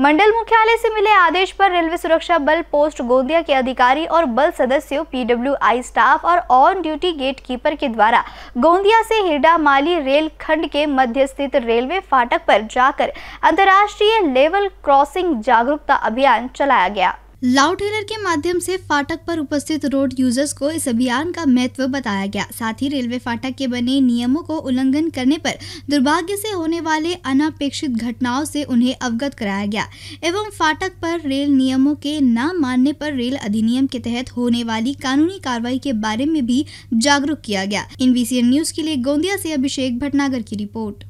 मंडल मुख्यालय से मिले आदेश पर रेलवे सुरक्षा बल पोस्ट गोंदिया के अधिकारी और बल सदस्यों पीडब्ल्यूआई स्टाफ और ऑन ड्यूटी गेट कीपर के द्वारा गोंदिया से हिरडा माली रेल खंड के मध्य स्थित रेलवे फाटक पर जाकर अंतर्राष्ट्रीय लेवल क्रॉसिंग जागरूकता अभियान चलाया गया लाउड ट्रेलर के माध्यम से फाटक पर उपस्थित रोड यूजर्स को इस अभियान का महत्व बताया गया साथ ही रेलवे फाटक के बने नियमों को उल्लंघन करने पर दुर्भाग्य से होने वाले अनापेक्षित घटनाओं से उन्हें अवगत कराया गया एवं फाटक पर रेल नियमों के न मानने पर रेल अधिनियम के तहत होने वाली कानूनी कार्रवाई के बारे में भी जागरूक किया गया इन न्यूज के लिए गोंदिया ऐसी अभिषेक भटनागर की रिपोर्ट